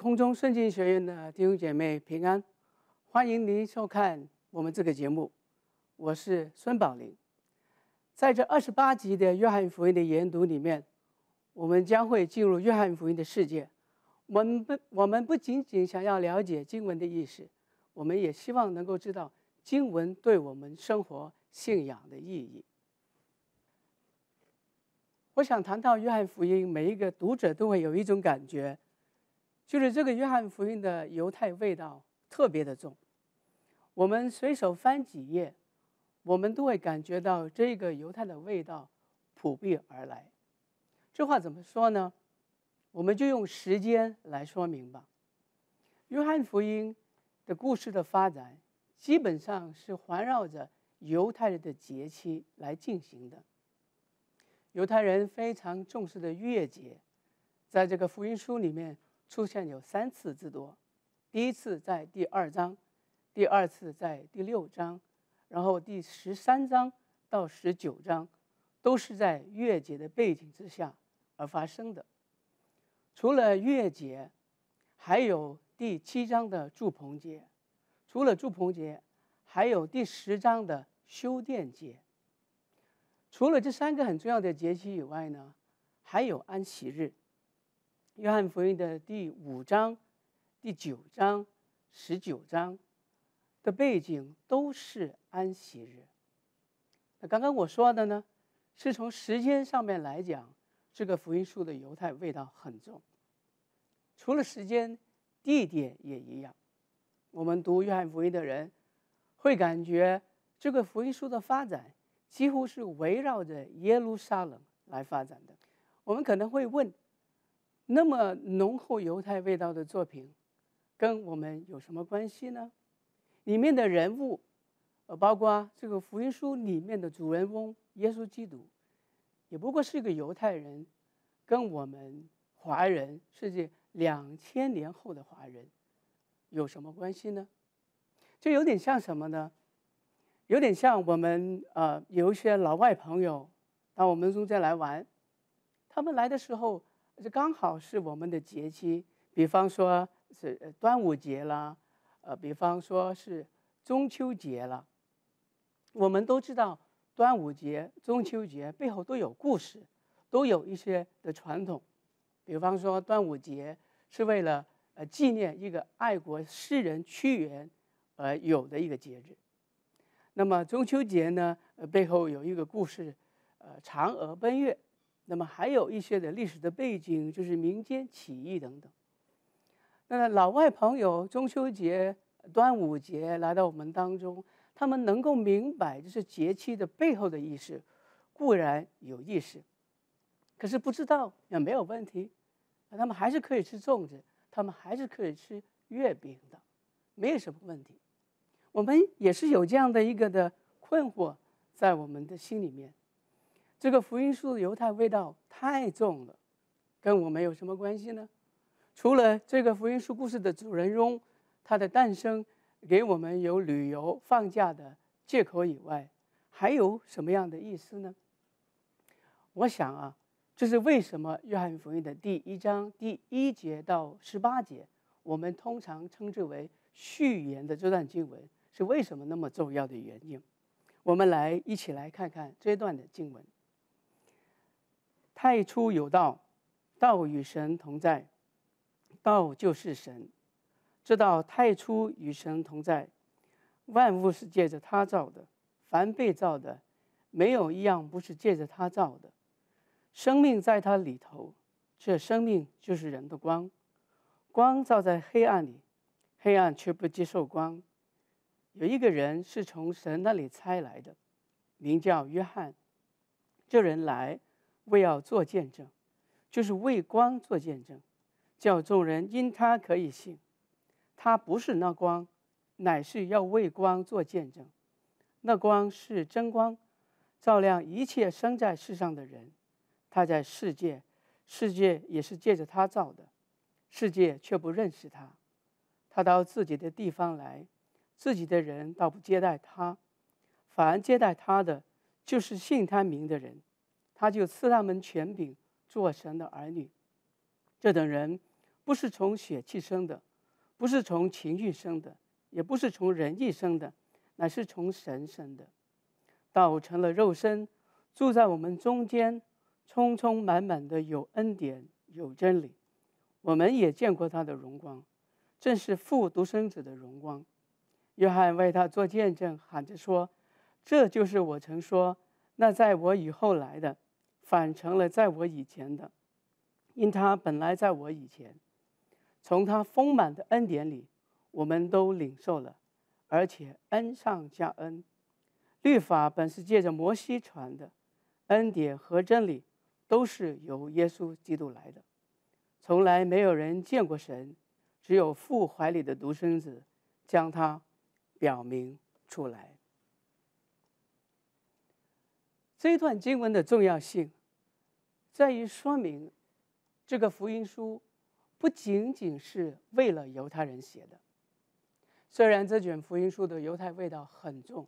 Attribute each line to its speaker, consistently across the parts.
Speaker 1: 空中圣经学院的弟兄姐妹平安，欢迎您收看我们这个节目。我是孙宝林，在这二十八集的《约翰福音》的研读里面，我们将会进入《约翰福音》的世界。我们不，我们不仅仅想要了解经文的意识，我们也希望能够知道经文对我们生活信仰的意义。我想谈到《约翰福音》，每一个读者都会有一种感觉。就是这个《约翰福音》的犹太味道特别的重，我们随手翻几页，我们都会感觉到这个犹太的味道扑鼻而来。这话怎么说呢？我们就用时间来说明吧。《约翰福音》的故事的发展基本上是环绕着犹太人的节期来进行的。犹太人非常重视的月节，在这个福音书里面。出现有三次之多，第一次在第二章，第二次在第六章，然后第十三章到十九章，都是在月节的背景之下而发生的。除了月节，还有第七章的祝棚节，除了祝棚节，还有第十章的修殿节。除了这三个很重要的节气以外呢，还有安息日。约翰福音的第五章、第九章、十九章的背景都是安息日。那刚刚我说的呢，是从时间上面来讲，这个福音书的犹太味道很重。除了时间，地点也一样。我们读约翰福音的人，会感觉这个福音书的发展几乎是围绕着耶路撒冷来发展的。我们可能会问。那么浓厚犹太味道的作品，跟我们有什么关系呢？里面的人物，呃，包括这个福音书里面的主人翁耶稣基督，也不过是一个犹太人，跟我们华人甚至两千年后的华人有什么关系呢？就有点像什么呢？有点像我们呃有一些老外朋友到我们中间来玩，他们来的时候。这刚好是我们的节气，比方说是端午节了，呃，比方说是中秋节了。我们都知道，端午节、中秋节背后都有故事，都有一些的传统。比方说，端午节是为了呃纪念一个爱国诗人屈原而有的一个节日。那么中秋节呢，呃，背后有一个故事，呃，嫦娥奔月。那么还有一些的历史的背景，就是民间起义等等。那老外朋友中秋节、端午节来到我们当中，他们能够明白就是节气的背后的意识，固然有意识，可是不知道也没有问题。他们还是可以吃粽子，他们还是可以吃月饼的，没有什么问题。我们也是有这样的一个的困惑在我们的心里面。这个福音书犹太味道太重了，跟我们有什么关系呢。除了这个福音书故事的主人翁，他的诞生给我们有旅游放假的借口以外，还有什么样的意思呢？我想啊，这是为什么约翰福音的第一章第一节到十八节，我们通常称之为序言的这段经文是为什么那么重要的原因。我们来一起来看看这段的经文。太初有道，道与神同在，道就是神。这道太初与神同在，万物是借着他造的。凡被造的，没有一样不是借着他造的。生命在他里头，这生命就是人的光。光照在黑暗里，黑暗却不接受光。有一个人是从神那里猜来的，名叫约翰。这人来。为要做见证，就是为光做见证，叫众人因他可以信。他不是那光，乃是要为光做见证。那光是真光，照亮一切生在世上的人。他在世界，世界也是借着他造的，世界却不认识他。他到自己的地方来，自己的人倒不接待他，反而接待他的，就是信他名的人。他就赐他们权柄做神的儿女。这等人不是从血气生的，不是从情欲生的，也不是从人义生的，乃是从神生的。道成了肉身，住在我们中间，充充满满的有恩典，有真理。我们也见过他的荣光，正是父独生子的荣光。约翰为他做见证，喊着说：“这就是我曾说那在我以后来的。”反成了在我以前的，因他本来在我以前。从他丰满的恩典里，我们都领受了，而且恩上加恩。律法本是借着摩西传的，恩典和真理都是由耶稣基督来的。从来没有人见过神，只有父怀里的独生子将他表明出来。这段经文的重要性。在于说明，这个福音书不仅仅是为了犹太人写的。虽然这卷福音书的犹太味道很重，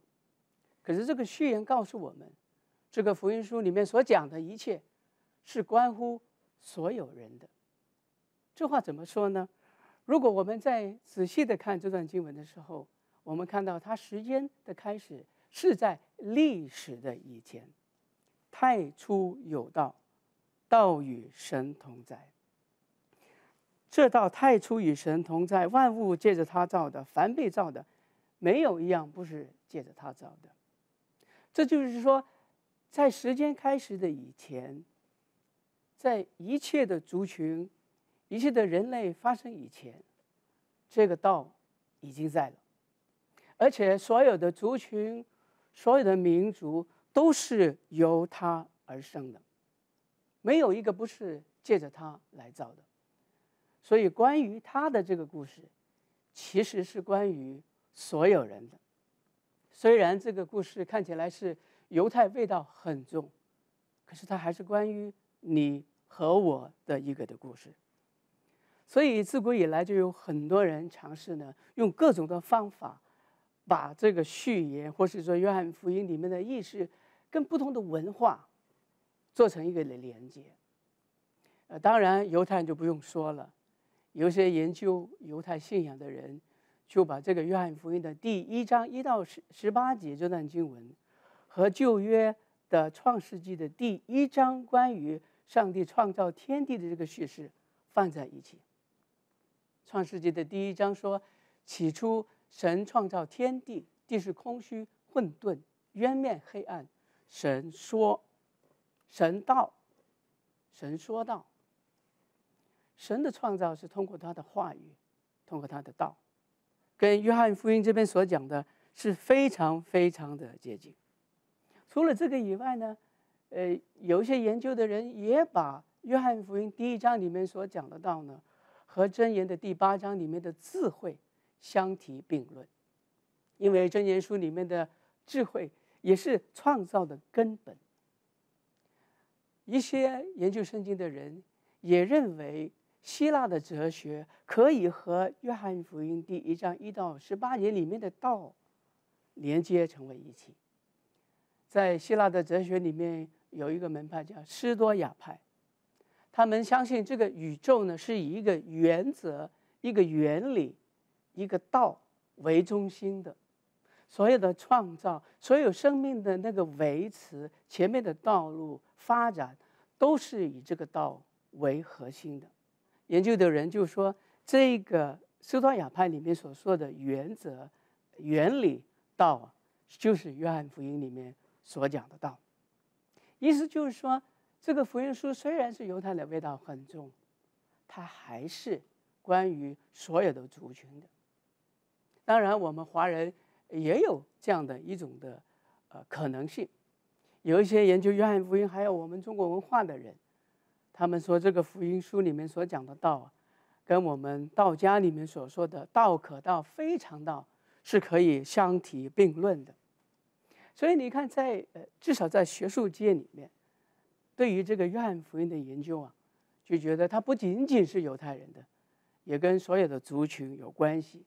Speaker 1: 可是这个序言告诉我们，这个福音书里面所讲的一切，是关乎所有人的。这话怎么说呢？如果我们在仔细的看这段经文的时候，我们看到它时间的开始是在历史的以前，太初有道。道与神同在，这道太初与神同在，万物借着他造的，凡被造的，没有一样不是借着他造的。这就是说，在时间开始的以前，在一切的族群、一切的人类发生以前，这个道已经在了，而且所有的族群、所有的民族都是由它而生的。没有一个不是借着他来造的，所以关于他的这个故事，其实是关于所有人的。虽然这个故事看起来是犹太味道很重，可是它还是关于你和我的一个的故事。所以自古以来就有很多人尝试呢，用各种的方法，把这个序言或是说《约翰福音》里面的意识，跟不同的文化。做成一个连接。呃，当然犹太人就不用说了，有些研究犹太信仰的人就把这个《约翰福音》的第一章一到十十八节这段经文和旧约的《创世纪》的第一章关于上帝创造天地的这个叙事放在一起。《创世纪》的第一章说：“起初，神创造天地，地是空虚混沌，渊面黑暗。神说，”神道，神说道，神的创造是通过他的话语，通过他的道，跟约翰福音这边所讲的是非常非常的接近。除了这个以外呢，呃，有一些研究的人也把约翰福音第一章里面所讲的道呢，和箴言的第八章里面的智慧相提并论，因为箴言书里面的智慧也是创造的根本。一些研究圣经的人也认为，希腊的哲学可以和《约翰福音》第一章一到十八节里面的“道”连接成为一体。在希腊的哲学里面，有一个门派叫斯多亚派，他们相信这个宇宙呢是以一个原则、一个原理、一个道为中心的。所有的创造，所有生命的那个维持，前面的道路发展，都是以这个道为核心的。研究的人就说，这个斯托亚派里面所说的原则、原理、道，就是约翰福音里面所讲的道。意思就是说，这个福音书虽然是犹太的味道很重，它还是关于所有的族群的。当然，我们华人。也有这样的一种的，呃，可能性。有一些研究约翰福音，还有我们中国文化的人，他们说这个福音书里面所讲的道，啊，跟我们道家里面所说的“道可道，非常道”是可以相提并论的。所以你看，在呃，至少在学术界里面，对于这个约翰福音的研究啊，就觉得它不仅仅是犹太人的，也跟所有的族群有关系，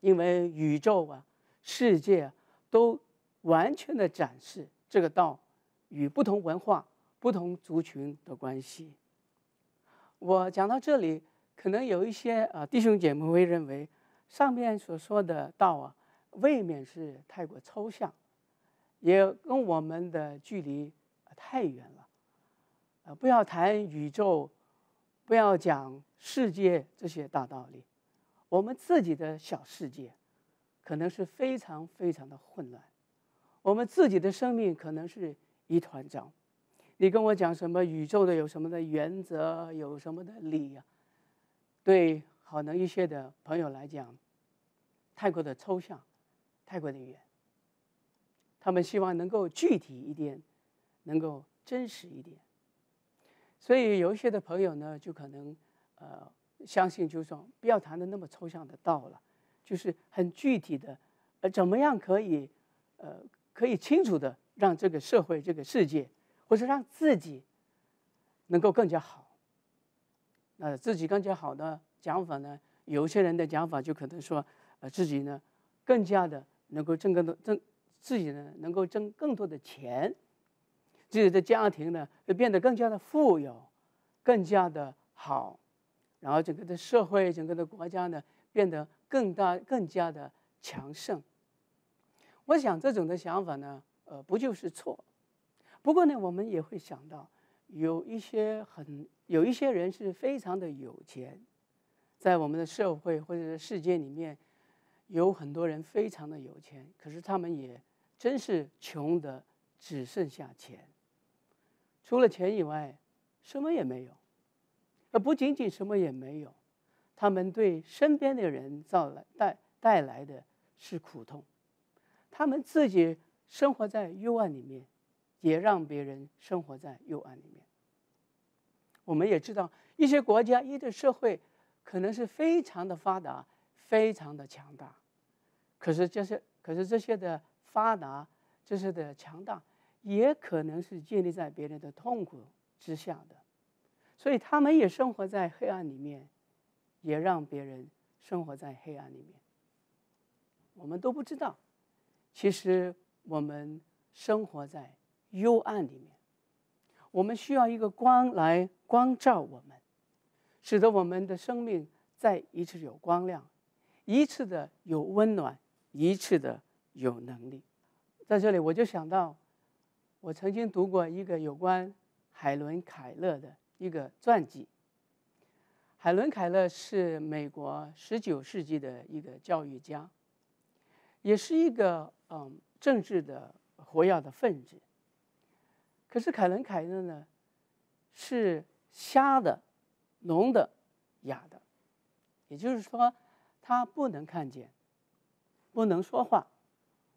Speaker 1: 因为宇宙啊。世界都完全的展示这个道与不同文化、不同族群的关系。我讲到这里，可能有一些啊弟兄姐妹会认为，上面所说的道啊，未免是太过抽象，也跟我们的距离啊太远了。啊，不要谈宇宙，不要讲世界这些大道理，我们自己的小世界。可能是非常非常的混乱，我们自己的生命可能是一团糟。你跟我讲什么宇宙的有什么的原则，有什么的理，对好能一些的朋友来讲，太过的抽象，太过的远。他们希望能够具体一点，能够真实一点。所以有一些的朋友呢，就可能，呃，相信就说不要谈的那么抽象的道了。就是很具体的，呃，怎么样可以，呃，可以清楚的让这个社会、这个世界，或者让自己，能够更加好。那自己更加好的讲法呢？有些人的讲法就可能说，呃，自己呢，更加的能够挣更多挣，自己呢能够挣更多的钱，自己的家庭呢会变得更加的富有，更加的好，然后整个的社会、整个的国家呢变得。更大、更加的强盛。我想这种的想法呢，呃，不就是错？不过呢，我们也会想到，有一些很有一些人是非常的有钱，在我们的社会或者是世界里面，有很多人非常的有钱，可是他们也真是穷的只剩下钱，除了钱以外，什么也没有。呃，不仅仅什么也没有。他们对身边的人造来带带来的是苦痛，他们自己生活在幽暗里面，也让别人生活在幽暗里面。我们也知道，一些国家、一些社会，可能是非常的发达、非常的强大，可是这些、可是这些的发达、这些的强大，也可能是建立在别人的痛苦之下的，所以他们也生活在黑暗里面。也让别人生活在黑暗里面。我们都不知道，其实我们生活在幽暗里面。我们需要一个光来光照我们，使得我们的生命再一次有光亮，一次的有温暖，一次的有能力。在这里，我就想到，我曾经读过一个有关海伦·凯勒的一个传记。海伦·凯勒是美国十九世纪的一个教育家，也是一个嗯政治的活跃的分子。可是凯伦·凯勒呢，是瞎的、聋的、哑的，也就是说，他不能看见，不能说话，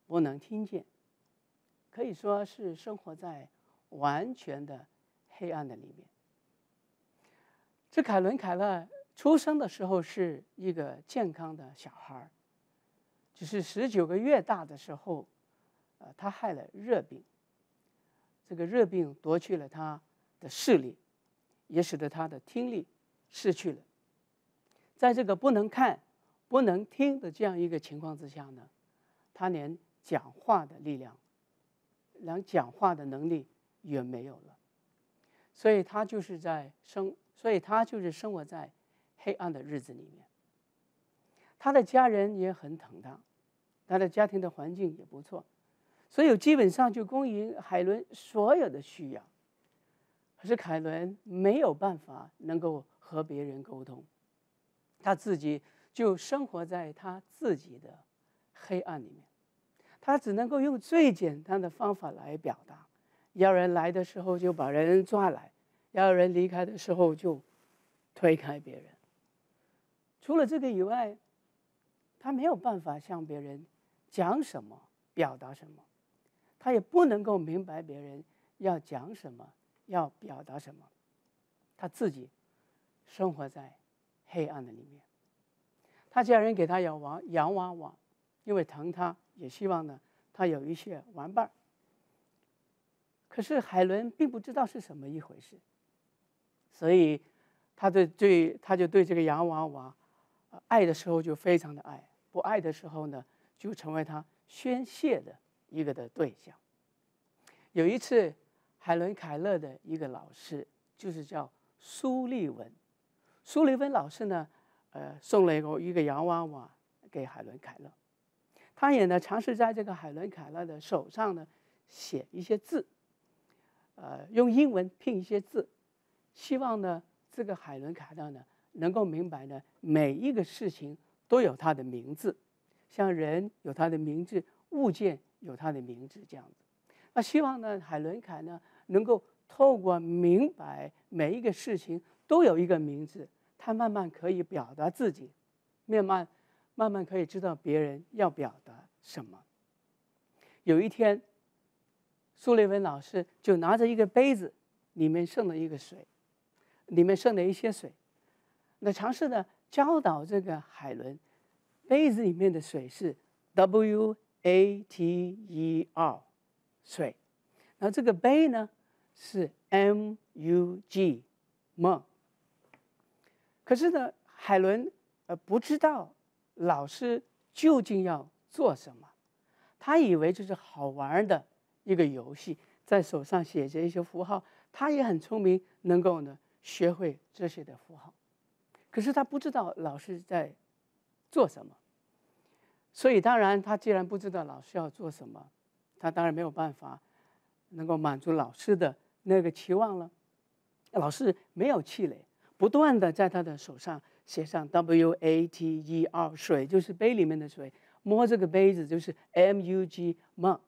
Speaker 1: 不能听见，可以说是生活在完全的黑暗的里面。凯伦·凯勒出生的时候是一个健康的小孩只是十九个月大的时候，呃，他害了热病。这个热病夺去了他的视力，也使得他的听力失去了。在这个不能看、不能听的这样一个情况之下呢，他连讲话的力量、连讲话的能力也没有了，所以，他就是在生。所以他就是生活在黑暗的日子里面。他的家人也很疼他，他的家庭的环境也不错，所以基本上就供应海伦所有的需要。可是凯伦没有办法能够和别人沟通，他自己就生活在他自己的黑暗里面，他只能够用最简单的方法来表达，要人来的时候就把人抓来。要人离开的时候就推开别人。除了这个以外，他没有办法向别人讲什么、表达什么，他也不能够明白别人要讲什么、要表达什么，他自己生活在黑暗的里面。他家人给他养娃洋娃娃，因为疼他，也希望呢他有一些玩伴可是海伦并不知道是什么一回事。所以，他对对，他就对这个洋娃娃，爱的时候就非常的爱；不爱的时候呢，就成为他宣泄的一个的对象。有一次，海伦·凯勒的一个老师，就是叫苏利文，苏利文老师呢，呃，送了一个一个洋娃娃给海伦·凯勒，他也呢尝试在这个海伦·凯勒的手上呢写一些字，呃，用英文拼一些字。希望呢，这个海伦凯勒呢能够明白呢，每一个事情都有它的名字，像人有它的名字，物件有它的名字这样子。那希望呢，海伦凯呢能够透过明白每一个事情都有一个名字，他慢慢可以表达自己，慢慢慢慢可以知道别人要表达什么。有一天，苏利文老师就拿着一个杯子，里面剩了一个水。里面剩了一些水，那尝试呢教导这个海伦，杯子里面的水是 WATER 水，然后这个杯呢是 MUG 梦。可是呢，海伦呃不知道老师究竟要做什么，他以为就是好玩的一个游戏，在手上写着一些符号，他也很聪明，能够呢。学会这些的符号，可是他不知道老师在做什么，所以当然他既然不知道老师要做什么，他当然没有办法能够满足老师的那个期望了。老师没有气馁，不断的在他的手上写上 “W A T E R” 水就是杯里面的水，摸这个杯子就是 “M U G” 摸。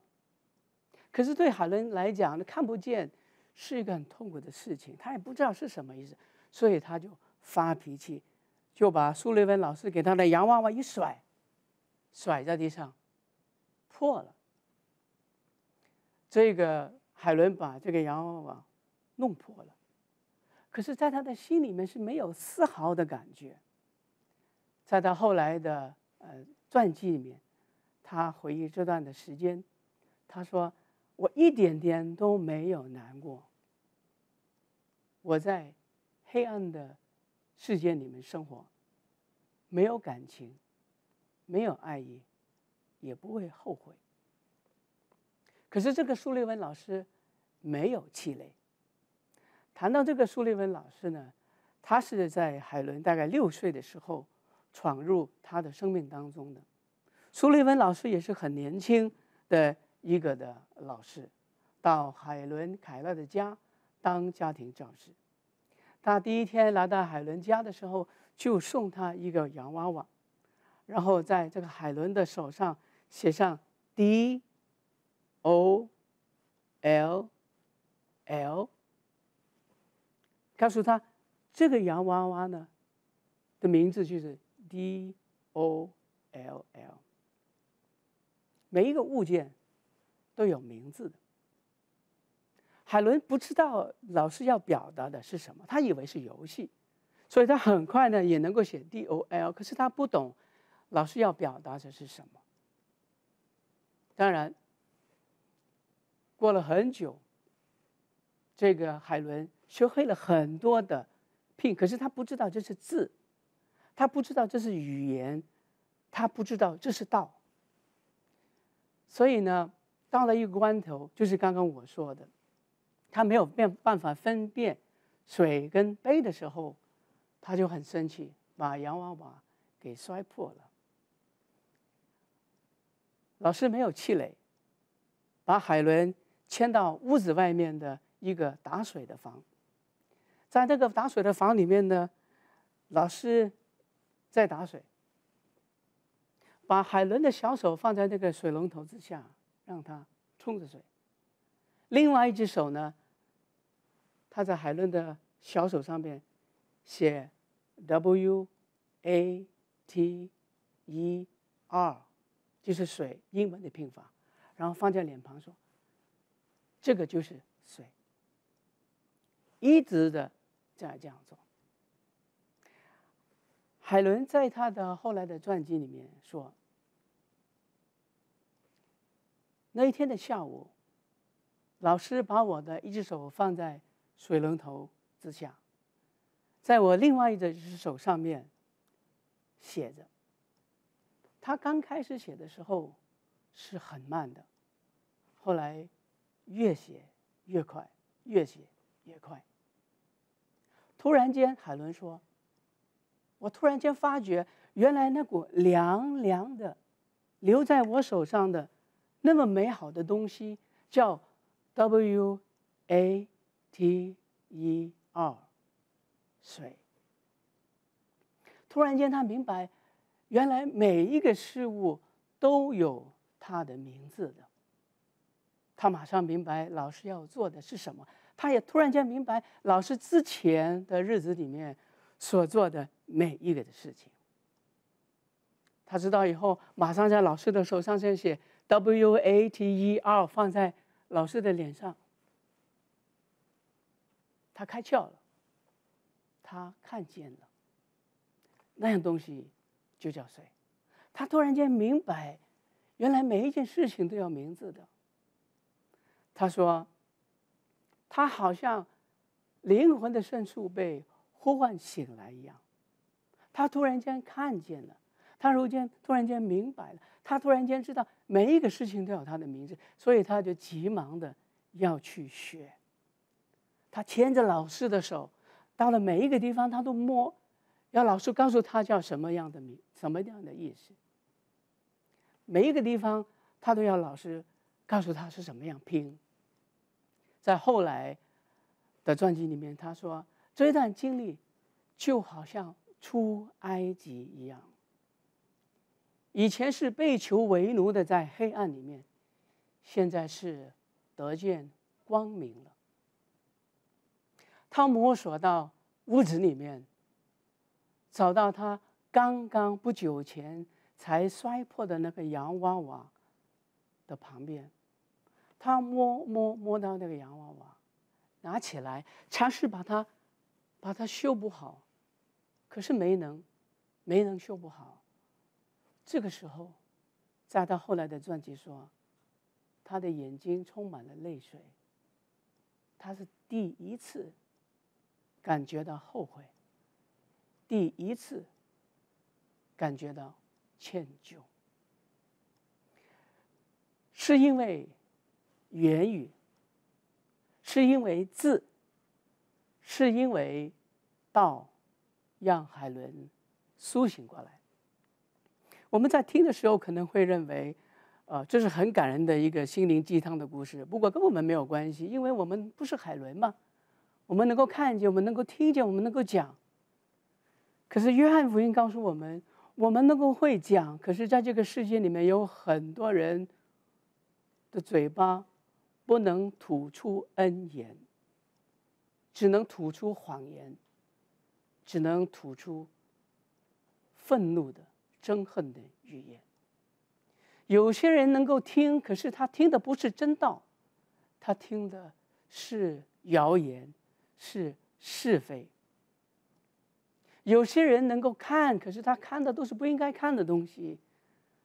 Speaker 1: 可是对海伦来讲，看不见。是一个很痛苦的事情，他也不知道是什么意思，所以他就发脾气，就把苏利文老师给他的洋娃娃一甩，甩在地上，破了。这个海伦把这个洋娃娃弄破了，可是，在他的心里面是没有丝毫的感觉。在他后来的呃传记里面，他回忆这段的时间，他说。我一点点都没有难过。我在黑暗的世界里面生活，没有感情，没有爱意，也不会后悔。可是这个苏立文老师没有气馁。谈到这个苏立文老师呢，他是在海伦大概六岁的时候闯入他的生命当中的。苏立文老师也是很年轻的。一个的老师，到海伦凯勒的家当家庭教师。他第一天来到海伦家的时候，就送他一个洋娃娃，然后在这个海伦的手上写上 D O L L，告诉他这个洋娃娃呢的名字就是 D O L L。每一个物件。都有名字。的。海伦不知道老师要表达的是什么，他以为是游戏，所以他很快呢也能够写 D O L。可是他不懂老师要表达的是什么。当然，过了很久，这个海伦学会了很多的拼，可是他不知道这是字，他不知道这是语言，他不知道这是道，所以呢。到了一个关头，就是刚刚我说的，他没有变办法分辨水跟杯的时候，他就很生气，把洋娃娃给摔破了。老师没有气馁，把海伦牵到屋子外面的一个打水的房，在那个打水的房里面呢，老师在打水，把海伦的小手放在那个水龙头之下。让他冲着水，另外一只手呢，他在海伦的小手上边写 W A T E R，就是水英文的拼法，然后放在脸庞说：“这个就是水。”一直的在这样做。海伦在他的后来的传记里面说。那一天的下午，老师把我的一只手放在水龙头之下，在我另外一只手上面写着。他刚开始写的时候是很慢的，后来越写越快，越写越快。突然间，海伦说：“我突然间发觉，原来那股凉凉的，留在我手上的。”那么美好的东西叫 W A T E R 水。突然间，他明白，原来每一个事物都有它的名字的。他马上明白老师要做的是什么。他也突然间明白老师之前的日子里面所做的每一个的事情。他知道以后，马上在老师的手上先写。W A T E R 放在老师的脸上，他开窍了，他看见了那样东西，就叫水。他突然间明白，原来每一件事情都要名字的。他说，他好像灵魂的深处被呼唤醒来一样，他突然间看见了。他如今突然间明白了，他突然间知道每一个事情都有他的名字，所以他就急忙的要去学。他牵着老师的手，到了每一个地方，他都摸，要老师告诉他叫什么样的名，什么样的意思。每一个地方，他都要老师告诉他是什么样拼。在后来的传记里面，他说这一段经历，就好像出埃及一样。以前是被囚为奴的，在黑暗里面，现在是得见光明了。他摸索到屋子里面，找到他刚刚不久前才摔破的那个洋娃娃的旁边，他摸摸摸到那个洋娃娃，拿起来尝试把它把它修补好，可是没能没能修补好。这个时候，在他后来的传记说，他的眼睛充满了泪水。他是第一次感觉到后悔，第一次感觉到歉疚，是因为言语，是因为字，是因为道，让海伦苏醒过来。我们在听的时候，可能会认为，呃，这是很感人的一个心灵鸡汤的故事。不过跟我们没有关系，因为我们不是海伦嘛。我们能够看见，我们能够听见，我们能够讲。可是约翰福音告诉我们，我们能够会讲。可是在这个世界里面，有很多人的嘴巴不能吐出恩言，只能吐出谎言，只能吐出愤怒的。憎恨的语言。有些人能够听，可是他听的不是真道，他听的是谣言，是是非。有些人能够看，可是他看的都是不应该看的东西，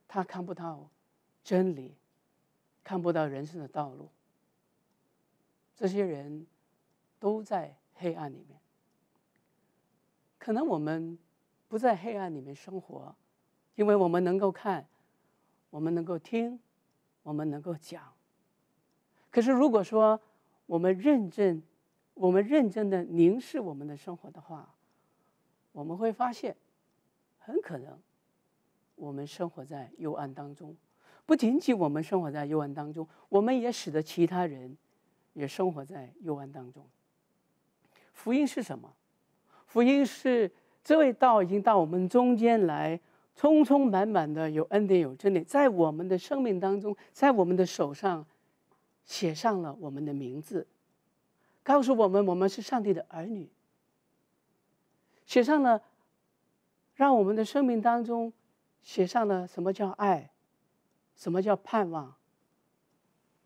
Speaker 1: 他看不到真理，看不到人生的道路。这些人都在黑暗里面。可能我们不在黑暗里面生活。因为我们能够看，我们能够听，我们能够讲。可是，如果说我们认真，我们认真的凝视我们的生活的话，我们会发现，很可能我们生活在幽暗当中。不仅仅我们生活在幽暗当中，我们也使得其他人也生活在幽暗当中。福音是什么？福音是这位道已经到我们中间来。充充满满的有恩典有真理，在我们的生命当中，在我们的手上，写上了我们的名字，告诉我们我们是上帝的儿女。写上了，让我们的生命当中，写上了什么叫爱，什么叫盼望，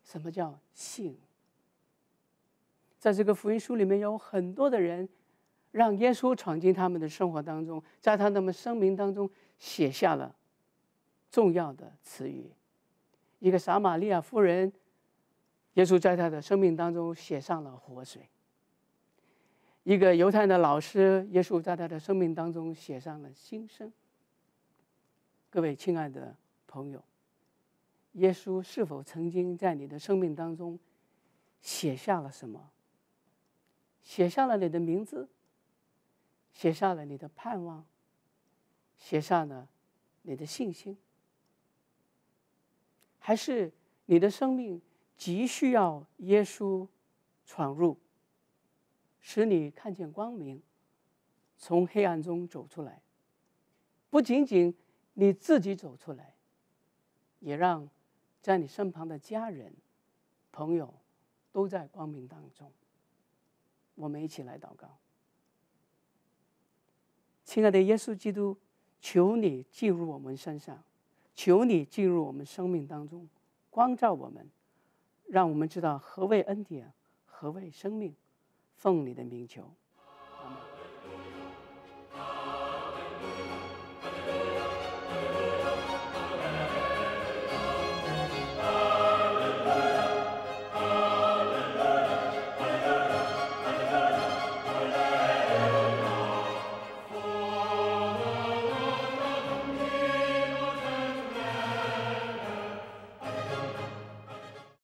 Speaker 1: 什么叫信。在这个福音书里面，有很多的人，让耶稣闯进他们的生活当中，在他那么生命当中。写下了重要的词语。一个撒玛利亚夫人，耶稣在他的生命当中写上了活水；一个犹太的老师，耶稣在他的生命当中写上了新生。各位亲爱的朋友，耶稣是否曾经在你的生命当中写下了什么？写下了你的名字？写下了你的盼望？写上呢？你的信心，还是你的生命急需要耶稣闯入，使你看见光明，从黑暗中走出来。不仅仅你自己走出来，也让在你身旁的家人、朋友都在光明当中。我们一起来祷告，亲爱的耶稣基督。求你进入我们身上，求你进入我们生命当中，光照我们，让我们知道何为恩典，何为生命，奉你的名求。